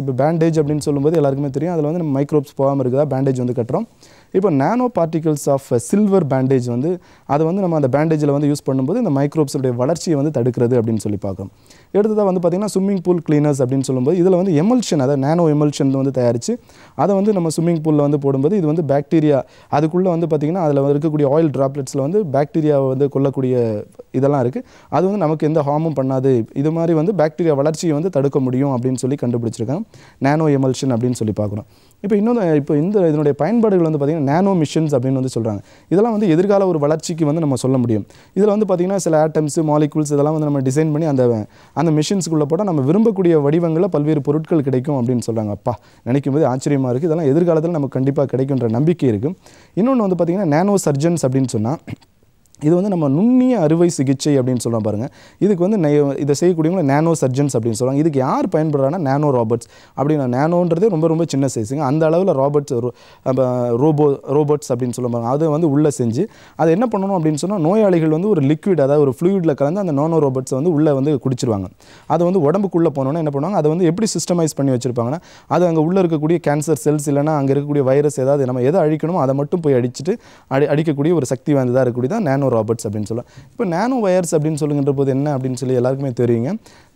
இப்போ பேண்டேஜ் அப்படின்னு சொல்லும்போது எல்லாருக்குமே தெரியும் அதில் வந்து நம்ம மைக்ரோப்ஸ் போகாமல் இருக்குதா பேண்டேஜ் வந்து கட்டுறோம் இப்போ nano particles of silver bandage வந்து அதை வந்து நம்ம அந்த பேண்டேஜில் வந்து யூஸ் பண்ணும்போது இந்த மைக்ரோப்ஸுடைய வளர்ச்சியை வந்து தடுக்கிறது அப்படின்னு சொல்லி பார்க்குறோம் எடுத்ததாக வந்து பார்த்திங்கன்னா ஸ்விம்மிங் பூல் கிளீனர்ஸ் அப்படின்னு சொல்லும்போது இதில் வந்து எமல்ஷன் அதாவது நானோ எமல்ஷன் வந்து தயாரித்து அதை வந்து நம்ம ஸ்விம்மிங் பூலில் வந்து போடும்போது இது வந்து பாக்டீரியா அதுக்குள்ளே வந்து பார்த்திங்கன்னா அதில் இருக்கக்கூடிய ஆயில் ட்ராப்லெட்ஸில் வந்து பாக்டீரியாவை வந்து கொல்லக்கூடிய இதெல்லாம் இருக்குது அது வந்து நமக்கு எந்த ஹார்மும் பண்ணாது இது மாதிரி வந்து பாக்டீரியா வளர்ச்சியை வந்து தடுக்க முடியும் அப்படின்னு சொல்லி கண்டுபிடிச்சிருக்காங்க நேனோ எமல்ஷன் அப்படின்னு சொல்லி பார்க்குறோம் இப்போ இன்னொன்று இப்போ இந்த இதனுடைய பயன்பாடுகள் வந்து பார்த்திங்கன்னா நானோ மிஷின்ஸ் அப்படின்னு வந்து சொல்கிறாங்க இதெல்லாம் வந்து எதிர்கால ஒரு வளர்ச்சிக்கு வந்து நம்ம சொல்ல முடியும் இதில் வந்து பார்த்திங்கன்னா சில ஆட்டம்ஸ் மாலிகூல்ஸ் இதெல்லாம் வந்து நம்ம டிசைன் பண்ணி அந்த அந்த மிஷின்ஸ்க்குள்ளே போட்டால் நம்ம விரும்பக்கூடிய வடிவங்களில் பல்வேறு பொருட்கள் கிடைக்கும் அப்படின்னு சொல்கிறாங்க அப்பா நினைக்கும் போது ஆச்சரியமாக இருக்குது இதெல்லாம் எதிர்காலத்தில் நமக்கு கண்டிப்பாக கிடைக்கும்ன்ற நம்பிக்கை இருக்குது இன்னொன்று வந்து பார்த்திங்கன்னா நேனோ சர்ஜன்ஸ் அப்படின்னு சொன்னால் இது வந்து நம்ம நுண்ணிய அறுவை சிகிச்சை அப்படின்னு சொல்லலாம் பாருங்கள் இதுக்கு வந்து நெய் இதை செய்யக்கூடியவங்க நேனோ சர்ஜன்ஸ் அப்படின்னு சொல்லுவாங்க இதுக்கு யார் பயன்படுறாங்க நேனோ ராபர்ட்ஸ் அப்படின்னா நேனோன்றதே ரொம்ப ரொம்ப சின்ன சைஸுங்க அந்த அளவில் ராபர்ட்ஸ் ரோபோ ரோபோட்ஸ் அப்படின்னு சொல்ல அதை வந்து உள்ளே செஞ்சு அதை என்ன பண்ணணும் அப்படின்னு சொன்னால் நோயாளிகள் வந்து ஒரு லிக்விட் அதாவது ஒரு ஃப்ளூயிடில் கலந்து அந்த நானோ ரோபோட்ஸை வந்து உள்ளே வந்து குடிச்சிருவாங்க அதை வந்து உடம்புக்குள்ளே போனோன்னா என்ன பண்ணுவாங்க அதை வந்து எப்படி சிஸ்டமைஸ் பண்ணி வச்சுருப்பாங்கன்னா அது அங்கே உள்ளே இருக்கக்கூடிய கேன்சர் செல்ஸ் இல்லைனா அங்கே இருக்கக்கூடிய வைரஸ் ஏதாவது நம்ம எதை அழிக்கணுமோ அதை மட்டும் போய் அடிச்சுட்டு அடி அடிக்கக்கூடிய ஒரு சக்தி வாய்ந்ததாக இருக்கக்கூடியதான் நானோ நேனோ நானோ ராபர்ட்ஸ் அப்படின்னு சொல்லலாம் இப்போ நானோ வயர்ஸ் அப்படின்னு சொல்லுங்கிற போது என்ன அப்படின்னு சொல்லி எல்லாருக்குமே தெரியுங்க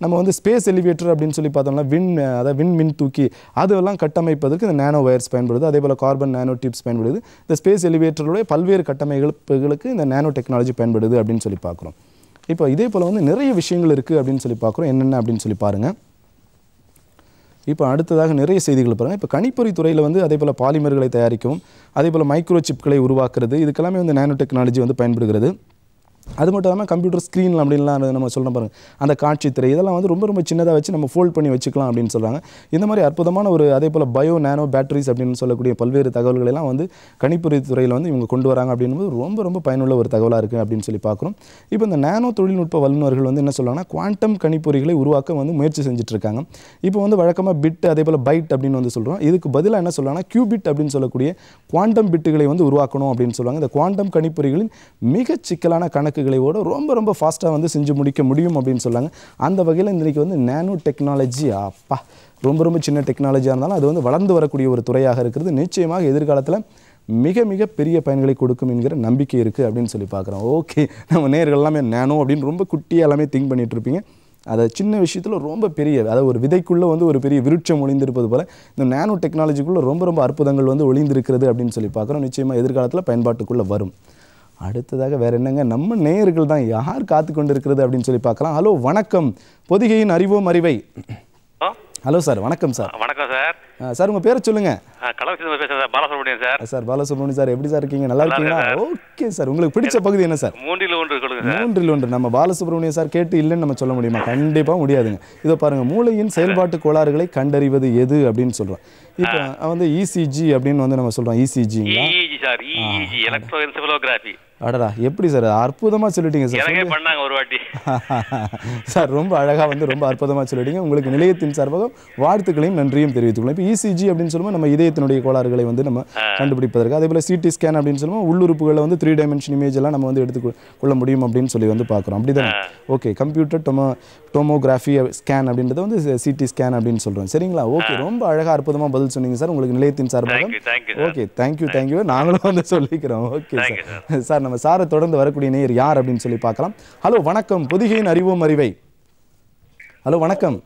நம்ம வந்து ஸ்பேஸ் எலிவேட்டர் அப்படின்னு சொல்லி பார்த்தோம்னா வின் அதாவது வின் மின் தூக்கி அதெல்லாம் கட்டமைப்பதற்கு இந்த நேனோ வயர்ஸ் பயன்படுது அதே போல் கார்பன் நானோ டியூப்ஸ் பயன்படுது இந்த ஸ்பேஸ் எலிவேட்டருடைய பல்வேறு கட்டமைப்புகளுக்கு இந்த நேனோ டெக்னாலஜி பயன்படுது அப்படின்னு சொல்லி பார்க்குறோம் இப்போ இதே போல் வந்து நிறைய விஷயங்கள் இருக்குது அப்படின்னு சொல்லி பார்க்குறோம் என்னென்ன அப்படின்னு சொல்லி பாருங்கள் இப்போ அடுத்ததாக நிறைய செய்திகள் பாருங்கள் இப்போ கணிப்பொறி துறையில் வந்து அதே போல் பாலிமர்களை தயாரிக்கும் அதே போல் மைக்ரோ சிப்களை உருவாக்குறது இதுக்கெல்லாமே வந்து நேனோ டெக்னாலஜி வந்து பயன்படுகிறது அது மட்டும் இல்லாமல் கம்ப்யூட்டர் ஸ்க்ரீன் அப்படின்லாம் நம்ம சொல்ல பாருங்கள் அந்த காட்சி திரை இதெல்லாம் வந்து ரொம்ப ரொம்ப சின்னதாக வச்சு நம்ம ஃபோல்ட் பண்ணி வச்சுக்கலாம் அப்படின்னு சொல்கிறாங்க இந்த மாதிரி அற்புதமான ஒரு அதே போல் பயோ நேனோ பேட்டரிஸ் அப்படின்னு சொல்லக்கூடிய பல்வேறு தகவல்களெல்லாம் வந்து கணிப்புரி துறையில் வந்து இவங்க கொண்டு வராங்க போது ரொம்ப ரொம்ப பயனுள்ள ஒரு தகவலாக இருக்குது அப்படின்னு சொல்லி பார்க்குறோம் இப்போ இந்த நேனோ தொழில்நுட்ப வல்லுநர்கள் வந்து என்ன சொல்கிறாங்கன்னா குவாண்டம் கணிப்பொறிகளை உருவாக்க வந்து முயற்சி செஞ்சுட்ருக்காங்க இப்போ வந்து வழக்கமாக பிட் அதே போல் பைட் அப்படின்னு வந்து சொல்கிறோம் இதுக்கு பதிலாக என்ன சொல்கிறாங்கன்னா கியூபிட் அப்படின்னு சொல்லக்கூடிய குவாண்டம் பிட்டுகளை வந்து உருவாக்கணும் அப்படின்னு சொல்லுவாங்க இந்த குவாண்டம் கணிப்பொறிகளின் மிக சிக்கலான கணக்கு கணக்குகளை விட ரொம்ப ரொம்ப ஃபாஸ்ட்டாக வந்து செஞ்சு முடிக்க முடியும் அப்படின்னு சொல்லாங்க அந்த வகையில் இன்றைக்கி வந்து நேனோ டெக்னாலஜி அப்பா ரொம்ப ரொம்ப சின்ன டெக்னாலஜியாக இருந்தாலும் அது வந்து வளர்ந்து வரக்கூடிய ஒரு துறையாக இருக்கிறது நிச்சயமாக எதிர்காலத்தில் மிக மிக பெரிய பயன்களை கொடுக்கும் என்கிற நம்பிக்கை இருக்குது அப்படின்னு சொல்லி பார்க்குறோம் ஓகே நம்ம நேர்கள் எல்லாமே நேனோ அப்படின்னு ரொம்ப குட்டியாக எல்லாமே திங்க் பண்ணிகிட்ருப்பீங்க அதை சின்ன விஷயத்தில் ரொம்ப பெரிய அதாவது ஒரு விதைக்குள்ளே வந்து ஒரு பெரிய விருட்சம் ஒளிந்திருப்பது போல் இந்த நேனோ டெக்னாலஜிக்குள்ளே ரொம்ப ரொம்ப அற்புதங்கள் வந்து ஒளிந்திருக்கிறது அப்படின்னு சொல்லி பார்க்குறோம் நிச்சயமாக எதிர்காலத்தில் பயன்பாட்டுக்குள்ளே வரும் அடுத்ததாக வேற என்னங்க நம்ம நேயர்கள் தான் யார் காத்து கொண்டு இருக்கிறது அப்படின்னு சொல்லி பார்க்கலாம் ஹலோ வணக்கம் பொதிகையின் அறிவோம் அறிவை ஹலோ சார் வணக்கம் சார் வணக்கம் சார் சார் உங்க பேரை சொல்லுங்க சார் பாலசுப்ரமணியம் சார் எப்படி சார் இருக்கீங்க நல்லா இருக்கீங்களா ஓகே சார் உங்களுக்கு பிடிச்ச பகுதி என்ன சார் மூன்றில் ஒன்று மூன்றில் ஒன்று நம்ம பாலசுப்ரமணியம் சார் கேட்டு இல்லைன்னு நம்ம சொல்ல முடியுமா கண்டிப்பா முடியாதுங்க இதோ பாருங்க மூளையின் செயல்பாட்டு கோளாறுகளை கண்டறிவது எது அப்படின்னு சொல்றோம் இப்போ வந்து இசிஜி e அப்படின்னு வந்து நம்ம சொல்றோம் இசிஜிங்களா e e சார் எலக்ட்ரோ அடடா எப்படி சார் அற்புதமாக சொல்லிட்டீங்க சார் பண்ணாங்க ஒரு வாட்டி சார் ரொம்ப அழகாக வந்து ரொம்ப அற்புதமாக சொல்லிட்டீங்க உங்களுக்கு நிலையத்தின் சார்பாகவும் வாழ்த்துக்களையும் நன்றியும் தெரிவித்துக்கொள்ளும் இப்போ இசிஜி e அப்படின்னு சொல்லும்போது நம்ம இதயத்தினுடைய கோளாறுகளை வந்து நம்ம கண்டுபிடிப்பதற்கு அதே போல் சிடி ஸ்கேன் அப்படின்னு சொல்லும்போது உள்ளுறுப்புகளை வந்து த்ரீ டைமென்ஷன் இமேஜ் எல்லாம் நம்ம வந்து எடுத்து கொள்ள முடியும் அப்படின்னு சொல்லி வந்து பார்க்குறோம் அப்படிதான் okay computer tomo tomography scan அப்படின்றத வந்து சிடி ஸ்கேன் அப்படின்னு சொல்கிறோம் சரிங்களா ஓகே ரொம்ப அழகாக அற்புதமாக பதில் சொன்னீங்க சார் உங்களுக்கு நிலையத்தின் சார்பாக ஓகே தேங்க்யூ தேங்க்யூ நாங்களும் வந்து சொல்லிக்கிறோம் ஓகே சார் சார் நம்ம நம்ம சாரை தொடர்ந்து வரக்கூடிய நேயர் யார் அப்படின்னு சொல்லி பார்க்கலாம் ஹலோ வணக்கம் பொதிகையின் அறிவோம் அறிவை ஹலோ வணக்கம்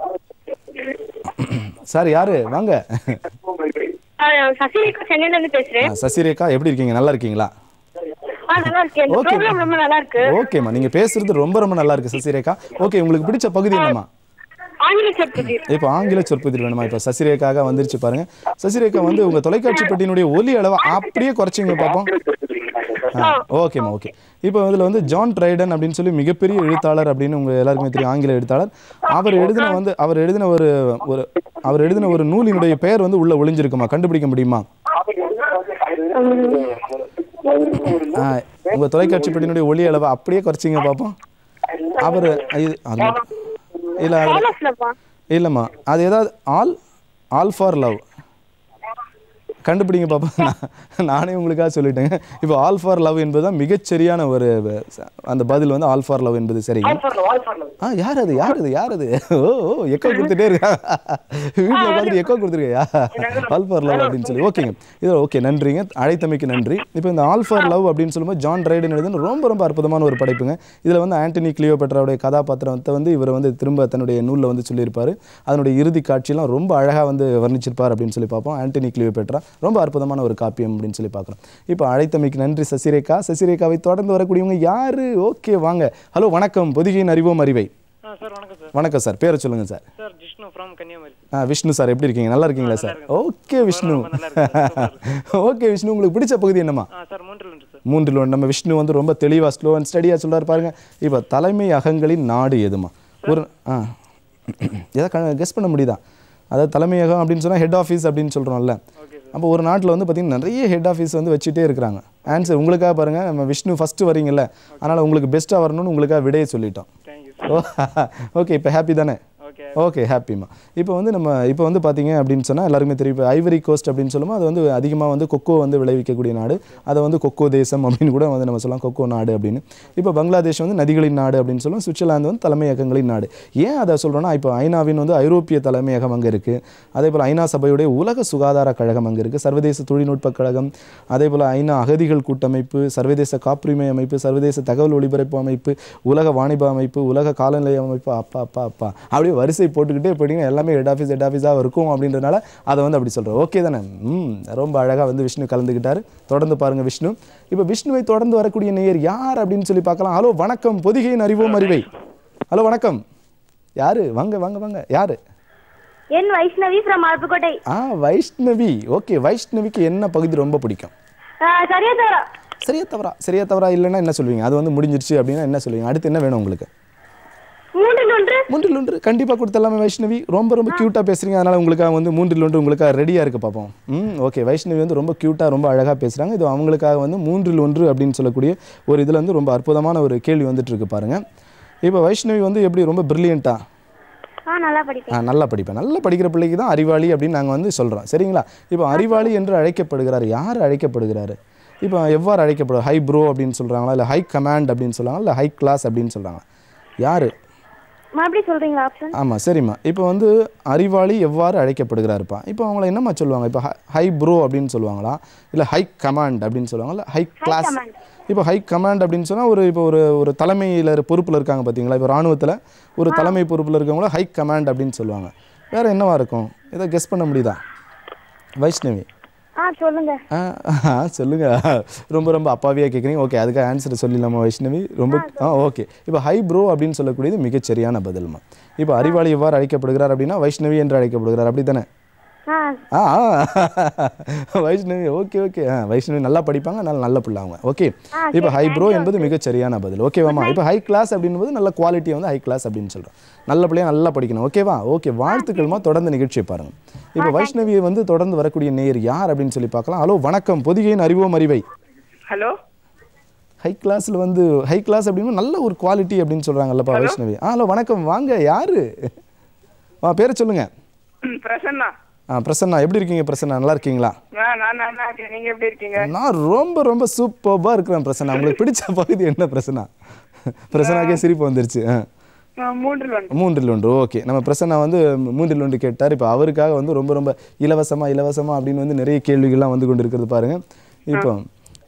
சார் யாரு வாங்க சசிரேகா எப்படி இருக்கீங்க நல்லா இருக்கீங்களா ஓகேம்மா நீங்க பேசுறது ரொம்ப ரொம்ப நல்லா இருக்கு சசிரேகா ஓகே உங்களுக்கு பிடிச்ச பகுதி என்னம்மா இப்போ ஆங்கில சொற்பொதிர் வேணுமா இப்போ சசிரேகாக வந்துருச்சு பாருங்க சசிரேகா வந்து உங்க தொலைக்காட்சி பெட்டியினுடைய ஒலி அளவை அப்படியே குறைச்சிங்க பார்ப்போம் ஓகேம்மா ஓகே இப்போ இதில் வந்து ஜான் ட்ரைடன் அப்படின்னு சொல்லி மிகப்பெரிய எழுத்தாளர் அப்படின்னு உங்கள் எல்லாருக்குமே தெரியும் ஆங்கில எழுத்தாளர் அவர் எழுதின வந்து அவர் எழுதின ஒரு ஒரு அவர் எழுதின ஒரு நூலினுடைய பெயர் வந்து உள்ள ஒளிஞ்சிருக்குமா கண்டுபிடிக்க முடியுமா உங்கள் தொலைக்காட்சி பெட்டினுடைய ஒளி அளவை அப்படியே குறைச்சிங்க பார்ப்போம் அவர் இல்லை இல்லைம்மா அது ஏதாவது ஆல் ஆல் ஃபார் லவ் கண்டுபிடிங்க பாப்பா நானே உங்களுக்காக சொல்லிட்டேங்க இப்போ ஆல் ஃபார் லவ் என்பது தான் மிகச்சரியான ஒரு அந்த பதில் வந்து ஆல் ஃபார் லவ் என்பது சரிங்க ஆ யார் அது யார் அது யார் அது ஓ ஓ எக்கோ கொடுத்துட்டே இருக்கா வீட்டில் உட்காந்து எக்கோ கொடுத்துருக்கையா ஆல் ஃபார் லவ் அப்படின்னு சொல்லி ஓகேங்க இது ஓகே நன்றிங்க அழைத்தமைக்கு நன்றி இப்போ இந்த ஆல் ஃபார் லவ் அப்படின்னு சொல்லும்போது ஜான் ரைடன் எழுதுன்னு ரொம்ப ரொம்ப அற்புதமான ஒரு படைப்புங்க இதில் வந்து ஆண்டனி கிளியோபெட்ராவுடைய கதாபாத்திரத்தை வந்து இவர் வந்து திரும்ப தன்னுடைய நூலில் வந்து சொல்லியிருப்பார் அதனுடைய இறுதி காட்சியெல்லாம் ரொம்ப அழகாக வந்து வர்ணிச்சிருப்பார் அப்படின்னு சொல்லி பார்ப்போம் ஆண்டனி கிளியோபெட்ரா ரொம்ப அற்புதமான ஒரு காப்பியம் அப்படின்னு சொல்லி பார்க்குறோம் இப்போ அழைத்தமைக்கு நன்றி சசிரேகா சசிரேகாவை தொடர்ந்து வரக்கூடியவங்க யார் ஓகே வாங்க ஹலோ வணக்கம் பொதிகையின் அறிவோம் அறிவை வணக்கம் சார் பேரை சொல்லுங்க சார் விஷ்ணு சார் எப்படி இருக்கீங்க நல்லா இருக்கீங்களா sir okay Vishnu okay Vishnu உங்களுக்கு பிடிச்ச பகுதி என்னமா மூன்றில் ஒன்று நம்ம விஷ்ணு வந்து ரொம்ப தெளிவா ஸ்லோ அண்ட் ஸ்டடியா சொல்றாரு பாருங்க இப்போ தலைமை அகங்களின் நாடு எதுமா ஒரு ஏதாவது எதாவது கெஸ் பண்ண முடியுதா அதாவது தலைமையகம் அப்படின்னு சொன்னால் ஹெட் ஆஃபீஸ் அப்படின்னு சொல்கிறோம்ல அப்போ ஒரு நாட்டில் வந்து பார்த்திங்கன்னா நிறைய ஹெட் ஆஃபீஸ் வந்து வச்சுட்டே இருக்கிறாங்க ஆன்சர் உங்களுக்காக பாருங்கள் நம்ம விஷ்ணு ஃபஸ்ட்டு வரீங்கல்ல அதனால் உங்களுக்கு பெஸ்ட்டாக வரணும்னு உங்களுக்காக விடையை சொல்லிட்டோம் ஓகே இப்போ ஹாப்பி தானே ஓகே ஹாப்பிமா இப்போ வந்து நம்ம இப்போ வந்து பார்த்தீங்க அப்படின்னு சொன்னால் எல்லாருமே தெரியும் ஐவரி கோஸ்ட் அப்படின்னு சொல்லும்போது அது வந்து அதிகமாக வந்து கொக்கோ வந்து விளைவிக்கக்கூடிய நாடு அதை வந்து கொக்கோ தேசம் அப்படின்னு கூட வந்து நம்ம சொல்லலாம் கொக்கோ நாடு அப்படின்னு இப்போ பங்களாதேஷ் வந்து நதிகளின் நாடு அப்படின்னு சொல்லுவோம் சுவிட்சர்லாந்து வந்து தலைமையகங்களின் நாடு ஏன் அதை சொல்கிறோன்னா இப்போ ஐநாவின் வந்து ஐரோப்பிய தலைமையகம் அங்கே இருக்குது அதே போல் ஐநா சபையுடைய உலக சுகாதார கழகம் அங்கே இருக்குது சர்வதேச தொழில்நுட்ப கழகம் அதே போல் ஐநா அகதிகள் கூட்டமைப்பு சர்வதேச காப்புரிமை அமைப்பு சர்வதேச தகவல் ஒளிபரப்பு அமைப்பு உலக வாணிப அமைப்பு உலக காலநிலை அமைப்பு அப்பா அப்பா அப்பா அப்படியே வரிசை போட்டுக்கிட்டே போயிட்டீங்கன்னா எல்லாமே ஹெட் ஆஃபீஸ் ஹெட் ஆஃபீஸாக இருக்கும் அப்படின்றனால அதை வந்து அப்படி சொல்கிறோம் ஓகே தானே ரொம்ப அழகாக வந்து விஷ்ணு கலந்துக்கிட்டார் தொடர்ந்து பாருங்கள் விஷ்ணு இப்போ விஷ்ணுவை தொடர்ந்து வரக்கூடிய நேயர் யார் அப்படின்னு சொல்லி பார்க்கலாம் ஹலோ வணக்கம் பொதிகையின் அறிவோம் அறிவை ஹலோ வணக்கம் யாரு வாங்க வாங்க வாங்க யாரு என் வைஷ்ணவி ஃப்ரம் அருப்புக்கோட்டை ஆ வைஷ்ணவி ஓகே வைஷ்ணவிக்கு என்ன பகுதி ரொம்ப பிடிக்கும் சரியா தவறா சரியா தவறா சரியா தவறா இல்லைன்னா என்ன சொல்லுவீங்க அது வந்து முடிஞ்சிருச்சு அப்படின்னா என்ன சொல்லுவீங்க அடுத்து என்ன வேணும் உங்களுக்கு மூன்றில் ஒன்று கண்டிப்பாக கொடுத்துடலாமே வைஷ்ணவி ரொம்ப ரொம்ப க்யூட்டாக பேசுகிறீங்க அதனால் உங்களுக்காக வந்து மூன்றில் ஒன்று உங்களுக்காக ரெடியாக இருக்குது பார்ப்போம் ம் ஓகே வைஷ்ணவி வந்து ரொம்ப க்யூட்டாக ரொம்ப அழகாக பேசுகிறாங்க இது அவங்களுக்காக வந்து மூன்றில் ஒன்று அப்படின்னு சொல்லக்கூடிய ஒரு இதில் வந்து ரொம்ப அற்புதமான ஒரு கேள்வி வந்துட்டுருக்கு பாருங்கள் இப்போ வைஷ்ணவி வந்து எப்படி ரொம்ப பிரில்லியண்ட்டாக நல்லா படிப்பேன் நல்லா படிக்கிற பிள்ளைக்கு தான் அறிவாளி அப்படின்னு நாங்கள் வந்து சொல்கிறோம் சரிங்களா இப்போ அறிவாளி என்று அழைக்கப்படுகிறார் யார் அழைக்கப்படுகிறார் இப்போ எவ்வாறு அழைக்கப்படும் ஹை ப்ரோ அப்படின்னு சொல்கிறாங்களா இல்லை ஹை கமாண்ட் அப்படின்னு சொல்கிறாங்களா இல்லை ஹை கிளாஸ் அப்படின்னு சொல்கிறாங்க யார் மறுபடியும் சொல்கிறீங்களா ஆப்ஷன் ஆமாம் சரிம்மா இப்போ வந்து அறிவாளி எவ்வாறு அழைக்கப்படுகிறாருப்பா இப்போ அவங்கள என்னம்மா சொல்லுவாங்க இப்போ ஹை ப்ரோ அப்படின்னு சொல்லுவாங்களா இல்லை ஹை கமாண்ட் அப்படின்னு சொல்லுவாங்களா ஹை கிளாஸ் இப்போ ஹை கமாண்ட் அப்படின்னு சொன்னால் ஒரு இப்போ ஒரு ஒரு தலைமையில் பொறுப்பில் இருக்காங்க பார்த்தீங்களா இப்போ ராணுவத்தில் ஒரு தலைமை பொறுப்பில் இருக்கவங்கள ஹை கமாண்ட் அப்படின்னு சொல்லுவாங்க வேறு என்னவா இருக்கும் ஏதோ கெஸ் பண்ண முடியுதா வைஷ்ணவி சொல்லுங்க ரொம்ப ரொம்ப அப்பாவியா கேட்குறீங்க ஓகே அதுக்கு ஆன்சர் சொல்லிடலாமா வைஷ்ணவி ரொம்ப ஆ ஓகே இப்போ ஹை ப்ரோ அப்படின்னு சொல்லக்கூடியது மிகச்சரியான பதில்மா இப்போ அறிவாளி எவ்வாறு அழைக்கப்படுகிறார் அப்படின்னா வைஷ்ணவி என்று அழைக்கப்படுகிறார் அப்படி தானே ஆ வைஷ்ணவி ஓகே ஓகே ஆ வைஷ்ணவி நல்லா படிப்பாங்க அதனால நல்ல பிள்ளை அவங்க ஓகே இப்போ ஹை ப்ரோ என்பது மிகச் சரியான பதில் ஓகேவாம்மா இப்போ ஹை கிளாஸ் அப்படின்போது நல்ல குவாலிட்டியை வந்து ஹை கிளாஸ் அப்படின்னு சொல்கிறோம் நல்ல பிள்ளையாக நல்லா படிக்கணும் ஓகேவா ஓகே வாழ்த்துக்கள்மா தொடர்ந்து நிகழ்ச்சியை பாருங்க இப்போ வைஷ்ணவியை வந்து தொடர்ந்து வரக்கூடிய நேர் யார் அப்படின்னு சொல்லி பார்க்கலாம் ஹலோ வணக்கம் பொதிகையின் அறிவோம் அறிவை ஹலோ ஹை கிளாஸில் வந்து ஹை கிளாஸ் அப்படின்னு நல்ல ஒரு குவாலிட்டி அப்படின்னு சொல்றாங்கல்லப்பா வைஷ்ணவி ஆ ஹலோ வணக்கம் வாங்க யாரு வா பேரை சொல்லுங்க பிரசன்னா பிரசன்னா எப்படி இருக்கீங்க பிரசன்னா நல்லா இருக்கீங்களா நீங்க எப்படி இருக்கீங்க நான் ரொம்ப ரொம்ப சூப்பராக இருக்கிறேன் பிரசன்னா உங்களுக்கு பிடிச்ச பகுதி என்ன பிரசன்னா பிரசன்னாக்கே சிரிப்பு வந்துருச்சு மூன்றில் ஒன்று ஓகே நம்ம பிரசன்னா வந்து மூன்றில் ஒன்று கேட்டார் இப்போ அவருக்காக வந்து ரொம்ப ரொம்ப இலவசமாக இலவசமாக அப்படின்னு வந்து நிறைய கேள்விகள்லாம் வந்து கொண்டு இருக்கிறது பாருங்கள் இப்போ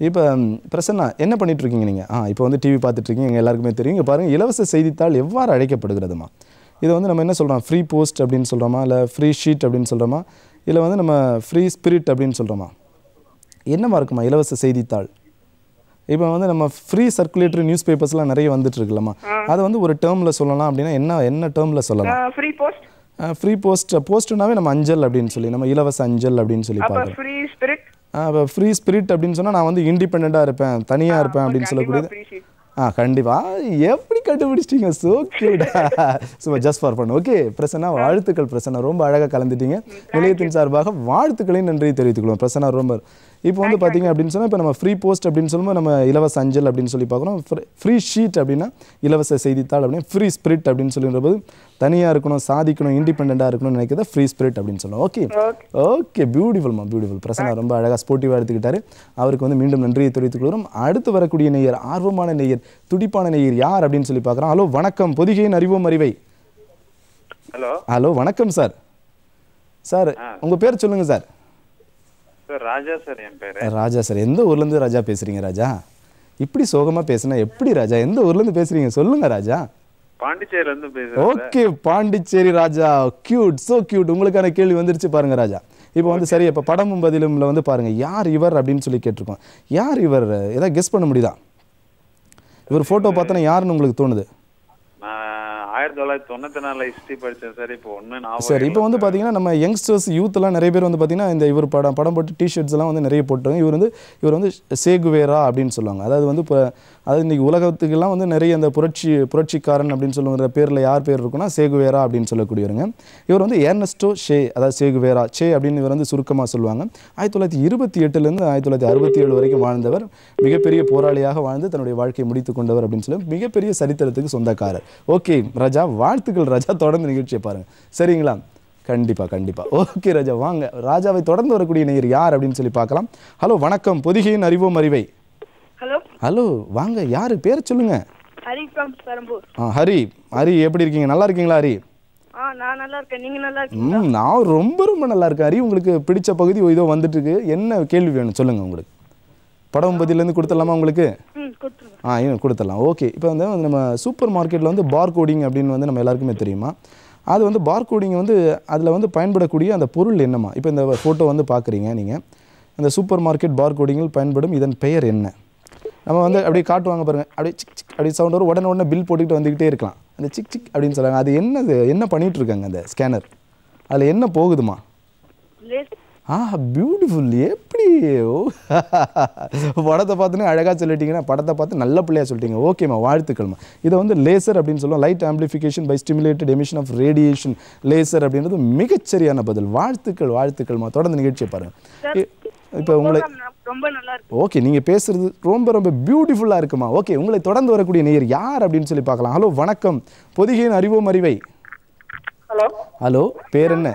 இப்போ பிரசன்னா என்ன பண்ணிட்டு இருக்கீங்க நீங்கள் ஆ இப்போ வந்து டிவி பார்த்துட்டு இருக்கீங்க எங்கள் எல்லாருக்குமே தெரியும் இங்கே பாருங்கள் இலவச செய்தித்தாள் எவ்வாறு அழைக்கப்படுகிறதுமா இதை வந்து நம்ம என்ன சொல்கிறோம் ஃப்ரீ போஸ்ட் அப்படின்னு சொல்கிறோமா இல்லை ஃப்ரீ ஷீட் அப்படின்னு சொல்கிறோமா இல்லை வந்து நம்ம ஃப்ரீ ஸ்பிரிட் அப்படின்னு சொல்கிறோமா என்னமா இருக்குமா இலவச செய்தித்தாள் இப்போ வந்து நம்ம ஃப்ரீ சர்க்குலேட்டரி நியூஸ் பேப்பர்ஸ்லாம் நிறைய வந்துட்டு இருக்குல்லம்மா அதை வந்து ஒரு டேர்மில் சொல்லலாம் அப்படின்னா என்ன என்ன டேர்மில் சொல்லலாம் ஃப்ரீ போஸ்ட் ஃப்ரீ போஸ்ட் போஸ்ட்னாவே நம்ம அஞ்சல் அப்படின்னு சொல்லி நம்ம இலவச அஞ்சல் அப்படின்னு சொல்லி பார்க்குறோம் ஃப்ரீ ஸ்பிரிட் ஃப்ரீ ஸ்பிரிட் அப்படின்னு சொன்னால் நான் வந்து இண்டிபெண்ட்டாக இருப்பேன் தனியாக இருப்பேன் அப்படின்னு சொல்லக்கூடியது ஆ எப்படி கண்டுபிடிச்சிட்டீங்க சோ கியூடா சும்மா ஜஸ்ட் ஃபார் பண்ணு ஓகே பிரசன்னா வாழ்த்துக்கள் பிரசன்னா ரொம்ப அழகாக கலந்துட்டீங்க நிலையத்தின் சார்பாக வாழ்த்துக்களையும் நன்றி தெரிவித்துக்கொள்வோம் பிரசன்னா ரொம்ப இப்போ வந்து பார்த்தீங்க அப்படின்னு சொன்னால் இப்போ நம்ம ஃப்ரீ போஸ்ட் அப்படின்னு சொல்லும்போது நம்ம இலவச அஞ்சல் அப்படின்னு சொல்லி பார்க்குறோம் ஃப்ரீ ஷீட் அப்படின்னா இலவச செய்தித்தாள் அப்படின்னு ஃப்ரீ ஸ்பிரிட் அப்படின்னு சொல்லுகிற போது தனியாக இருக்கணும் சாதிக்கணும் இண்டிபெண்ட்டாக இருக்கணும்னு நினைக்கிறத ஃப்ரீ ஸ்பிரிட் அப்படின்னு சொல்லுவோம் ஓகே ஓகே பியூட்டிஃபுல்மா பியூட்டிஃபுல் பிரசனா ரொம்ப அழகாக ஸ்போர்ட்டிவாக எடுத்துக்கிட்டாரு அவருக்கு வந்து மீண்டும் நன்றியை தெரிவித்துக் கொள்கிறோம் அடுத்து வரக்கூடிய நெய்யர் ஆர்வமான நெய்யர் துடிப்பான நெய்யர் யார் அப்படின்னு சொல்லி பார்க்குறோம் ஹலோ வணக்கம் பொதிகையின் அறிவோம் அறிவை ஹலோ ஹலோ வணக்கம் சார் சார் உங்கள் பேர் சொல்லுங்கள் சார் ராஜா சார் என் பேர் ராஜா சார் எந்த ஊர்ல இருந்து ராஜா பேசுறீங்க ராஜா இப்படி சோகமா பேசுனா எப்படி ராஜா எந்த ஊர்ல இருந்து பேசுறீங்க சொல்லுங்க ராஜா பாண்டிச்சேரியிலேருந்து பேசுகிறேன் okay Pondicherry Raja cute so cute உங்களுக்கான கேள்வி வந்துருச்சு பாருங்க ராஜா இப்போ வந்து சரி இப்போ படமும் பதிலும்ல வந்து பாருங்க யார் இவர் அப்படின்னு சொல்லி கேட்டிருக்கோம் யார் இவர் ஏதாவது கெஸ் பண்ண முடியுதா இவர் ஃபோட்டோ பார்த்தோன்னா யாருன்னு உங்களுக்கு தோணுது சார் இப்போ வந்து பாத்தீங்கன்னா நம்ம யங்ஸ்டர்ஸ் யூத் எல்லாம் நிறைய பேர் வந்து பாத்தீங்கன்னா இந்த இவர் படம் படம் போட்டு டிஷர்ட்ஸ் எல்லாம் வந்து நிறைய போட்டுருங்க இவர் வந்து இவர் வந்து சேகுவேரா அப்படின்னு சொல்லுவாங்க அதாவது வந்து அதாவது இன்னைக்கு உலகத்துக்கெல்லாம் வந்து நிறைய அந்த புரட்சி புரட்சிக்காரன் அப்படின்னு சொல்லுங்கிற பேரில் யார் பேர் இருக்குன்னா சேகுவேரா அப்படின்னு சொல்லக்கூடியவருங்க இவர் வந்து ஏர்னஸ்டோ ஷே அதாவது சேகுவேரா ஷே அப்படின்னு இவர் வந்து சுருக்கமாக சொல்லுவாங்க ஆயிரத்தி தொள்ளாயிரத்தி இருபத்தி எட்டுலேருந்து ஆயிரத்தி தொள்ளாயிரத்தி அறுபத்தி ஏழு வரைக்கும் வாழ்ந்தவர் மிகப்பெரிய போராளியாக வாழ்ந்து தன்னுடைய வாழ்க்கையை முடித்து கொண்டவர் அப்படின்னு சொல்லி மிகப்பெரிய சரித்திரத்துக்கு சொந்தக்காரர் ஓகே ரஜா ராஜா வாழ்த்துக்கள் ராஜா தொடர்ந்து நிகழ்ச்சியை பாருங்க சரிங்களா கண்டிப்பாக கண்டிப்பாக ஓகே ராஜா வாங்க ராஜாவை தொடர்ந்து வரக்கூடிய நேயர் யார் அப்படின்னு சொல்லி பார்க்கலாம் ஹலோ வணக்கம் பொதிகையின் அறிவோம் அறிவை ஹலோ ஹலோ வாங்க யாரு பேர் சொல்லுங்க ஹரி ஹரி எப்படி இருக்கீங்க நல்லா இருக்கீங்களா ஹரி நான் ரொம்ப ரொம்ப நல்லா இருக்கேன் ஹரி உங்களுக்கு பிடிச்ச பகுதி வந்துட்டு இருக்கு என்ன கேள்வி வேணும் சொல்லுங்க உங்களுக்கு படம் இருந்து கொடுத்துடலாமா உங்களுக்கு ஆ இவன் கொடுத்துடலாம் ஓகே இப்போ வந்து நம்ம சூப்பர் மார்க்கெட்டில் வந்து பார் கோடிங் அப்படின்னு வந்து நம்ம எல்லாருக்குமே தெரியுமா அது வந்து பார் கோடிங் வந்து அதில் வந்து பயன்படக்கூடிய அந்த பொருள் என்னம்மா இப்போ இந்த ஃபோட்டோ வந்து பார்க்குறீங்க நீங்கள் அந்த சூப்பர் மார்க்கெட் பார் கோடிங்கில் பயன்படும் இதன் பெயர் என்ன நம்ம வந்து அப்படியே காட்டுவாங்க பாருங்கள் அப்படியே சிக் சிக் அப்படி சவுண்ட் வரும் உடனே உடனே பில் போட்டுக்கிட்டு வந்துக்கிட்டே இருக்கலாம் அந்த சிக் சிக் அப்படின்னு சொல்கிறாங்க அது என்ன என்ன இருக்காங்க அந்த ஸ்கேனர் அதில் என்ன போகுதுமா ஆஹா பியூட்டிஃபுல் எப்படி ஓ படத்தை பார்த்துனே அழகாக சொல்லிட்டீங்கன்னா படத்தை பார்த்து நல்ல பிள்ளையாக சொல்லிட்டீங்க ஓகேம்மா வாழ்த்துக்கள்மா இதை வந்து லேசர் அப்படின்னு சொல்லுவோம் light amplification by stimulated emission of radiation laser அப்படின்றது மிகச்சரியான பதில் வாழ்த்துக்கள் வாழ்த்துக்கள்மா தொடர்ந்து நிகழ்ச்சியை பாருங்கள் இப்போ உங்களை ரொம்ப நல்லா இருக்கு ஓகே நீங்கள் பேசுறது ரொம்ப ரொம்ப பியூட்டிஃபுல்லாக இருக்குமா ஓகே உங்களை தொடர்ந்து வரக்கூடிய நேயர் யார் அப்படின்னு சொல்லி பார்க்கலாம் ஹலோ வணக்கம் பொதிகையின் அறிவோம் அறிவை ஹலோ ஹலோ பேர் என்ன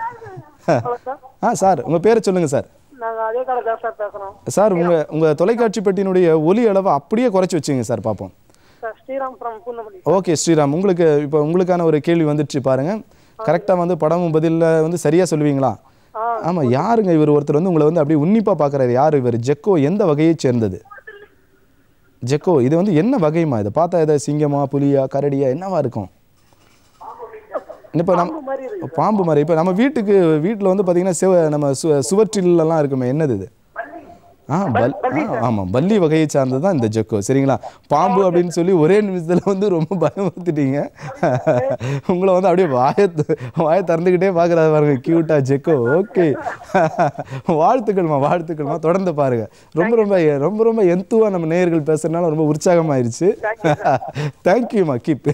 ஆ சார் உங்கள் பேரை சொல்லுங்கள் சார் சார் உங்க உங்க தொலைக்காட்சி பெட்டியினுடைய ஒலி அளவை அப்படியே குறைச்சி வச்சுங்க சார் பார்ப்போம் ஓகே ஸ்ரீராம் உங்களுக்கு இப்போ உங்களுக்கான ஒரு கேள்வி வந்துடுச்சு பாருங்க கரெக்டாக வந்து படமும் பதிலில் வந்து சரியாக சொல்லுவீங்களா ஆமாம் யாருங்க இவர் ஒருத்தர் வந்து உங்களை வந்து அப்படியே உன்னிப்பாக பார்க்குறாரு யார் இவர் ஜெக்கோ எந்த வகையை சேர்ந்தது ஜெக்கோ இது வந்து என்ன வகைமா இதை பார்த்தா எதாவது சிங்கமா புலியா கரடியா என்னவா இருக்கும் இப்போ நம்ம பாம்பு மாதிரி இப்போ நம்ம வீட்டுக்கு வீட்டில் வந்து பார்த்தீங்கன்னா சிவ நம்ம சு சுவற்றிலலாம் இருக்குமே என்னது இது ஆ பல் ஆமாம் பல்லி வகையை சார்ந்தது தான் இந்த ஜொக்கோ சரிங்களா பாம்பு அப்படின்னு சொல்லி ஒரே நிமிஷத்தில் வந்து ரொம்ப பயமுறுத்திட்டீங்க உங்களை வந்து அப்படியே வாய வாய திறந்துக்கிட்டே பார்க்குறாரு பாருங்க க்யூட்டா ஜெக்கோ ஓகே வாழ்த்துக்கள்மா வாழ்த்துக்கள்மா தொடர்ந்து பாருங்கள் ரொம்ப ரொம்ப ரொம்ப ரொம்ப எந்துவாக நம்ம நேயர்கள் பேசுகிறதுனால ரொம்ப உற்சாகமாயிருச்சு தேங்க்யூமா keep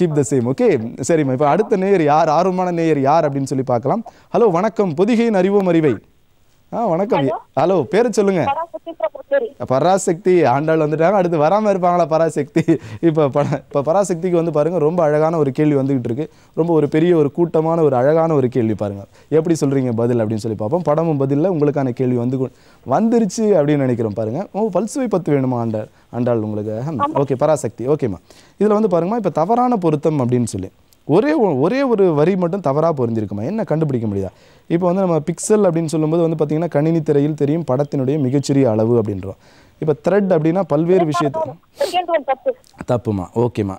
keep the same okay சரிம்மா இப்போ அடுத்த நேயர் யார் ஆர்வமான நேயர் யார் அப்படின்னு சொல்லி பார்க்கலாம் ஹலோ வணக்கம் பொதிகையின் அறிவோம் அறிவை ஆ வணக்கம் ஹலோ பேர் சொல்லுங்க பராசக்தி ஆண்டாள் வந்துட்டாங்க அடுத்து வராமல் இருப்பாங்களா பராசக்தி இப்போ ப இப்போ பராசக்திக்கு வந்து பாருங்கள் ரொம்ப அழகான ஒரு கேள்வி வந்துகிட்டு இருக்கு ரொம்ப ஒரு பெரிய ஒரு கூட்டமான ஒரு அழகான ஒரு கேள்வி பாருங்கள் எப்படி சொல்கிறீங்க பதில் அப்படின்னு சொல்லி பார்ப்போம் படமும் பதிலில் உங்களுக்கான கேள்வி வந்து வந்துருச்சு அப்படின்னு நினைக்கிறோம் பாருங்கள் ஓ பல்சுவை பத்து வேணுமா ஆண்டாள் ஆண்டாள் உங்களுக்கு ஓகே பராசக்தி ஓகேம்மா இதில் வந்து பாருங்கம்மா இப்போ தவறான பொருத்தம் அப்படின்னு சொல்லி ஒரே ஒரே ஒரு வரி மட்டும் தவறாக பொருந்திருக்குமா என்ன கண்டுபிடிக்க முடியுதா இப்போ வந்து நம்ம பிக்சல் அப்படின்னு சொல்லும்போது வந்து பார்த்திங்கன்னா கணினி திரையில் தெரியும் படத்தினுடைய மிகச்சிறிய அளவு அப்படின்றோம் இப்போ த்ரெட் அப்படின்னா பல்வேறு விஷயத்தை தப்புமா ஓகேம்மா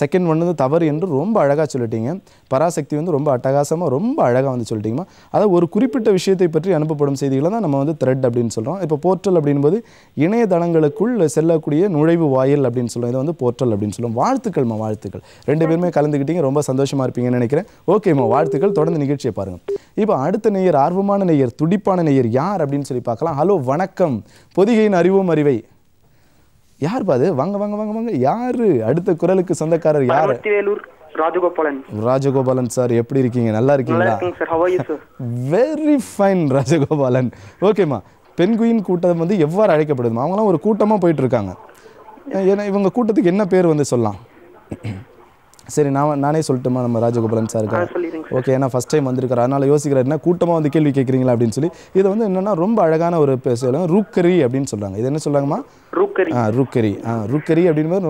செகண்ட் ஒன் வந்து தவறு என்று ரொம்ப அழகாக சொல்லிட்டீங்க பராசக்தி வந்து ரொம்ப அட்டகாசமாக ரொம்ப அழகாக வந்து சொல்லிட்டீங்கம்மா அதாவது ஒரு குறிப்பிட்ட விஷயத்தை பற்றி அனுப்பப்படும் செய்திகளை தான் நம்ம வந்து த்ரெட் அப்படின்னு சொல்கிறோம் இப்போ போர்ட்டல் அப்படின்போது இணையதளங்களுக்குள் செல்லக்கூடிய நுழைவு வாயில் அப்படின்னு சொல்கிறோம் இதை வந்து போர்ட்டல் அப்படின்னு சொல்லுவோம் வாழ்த்துக்கள்மா வாழ்த்துக்கள் ரெண்டு பேருமே கலந்துக்கிட்டீங்க ரொம்ப சந்தோஷமாக இருப்பீங்கன்னு நினைக்கிறேன் ஓகேம்மா வாழ்த்துக்கள் தொடர்ந்து நிகழ்ச்சியை பாருங்கள் இப்போ அடுத்த நெய்யர் ஆர்வமான நெய்யர் துடிப்பான நேயர் யார் அப்படின்னு சொல்லி பார்க்கலாம் ஹலோ வணக்கம் பொதிகையின் அறிவும் அறிவை யார் பாது வாங்க வாங்க வாங்க வாங்க யாரு அடுத்த குரலுக்கு சொந்தக்காரர் யார் ராஜகோபாலன் ராஜகோபாலன் சார் எப்படி இருக்கீங்க நல்லா இருக்கீங்களா வெரி ஃபைன் ராஜகோபாலன் ஓகேம்மா பெண்குயின் கூட்டம் வந்து எவ்வாறு அழைக்கப்படுதுமா அவங்களாம் ஒரு கூட்டமாக போயிட்டு இருக்காங்க ஏன்னா இவங்க கூட்டத்துக்கு என்ன பேர் வந்து சொல்லலாம் சரி நான் நானே சொல்லட்டுமா நம்ம ராஜகோபாலன் சார் ஓகே ஏன்னா ஃபஸ்ட் டைம் வந்திருக்காரு அதனால் யோசிக்கிறார் என்ன கூட்டமாக வந்து கேள்வி கேட்குறீங்களா அப்படின்னு சொல்லி இது வந்து என்னென்னா ரொம்ப அழகான ஒரு சொல்லுங்க ரூக்கரி அப்படின்னு சொல்லுவாங்க இது என்ன சொல்கிறாங்கம்மா ரூக்கரி ஆ ரூக்கரி ஆ ரூக்கரி ரொம்ப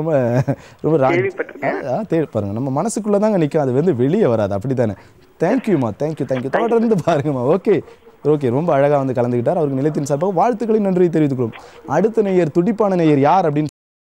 ரொம்ப தேடி பாருங்க நம்ம மனசுக்குள்ளே தாங்க நிற்கும் அது வந்து வெளியே வராது அப்படி தானே தேங்க்யூம்மா தேங்க்யூ தேங்க்யூ தொடர்ந்து பாருங்கம்மா ஓகே ஓகே ரொம்ப அழகாக வந்து கலந்துக்கிட்டார் அவருக்கு நிலத்தின் சார்பாக வாழ்த்துக்களை நன்றி தெரிவித்துக்கிறோம் அடுத்த நேயர் துடிப்பான நேயர் யார் அப்படின்னு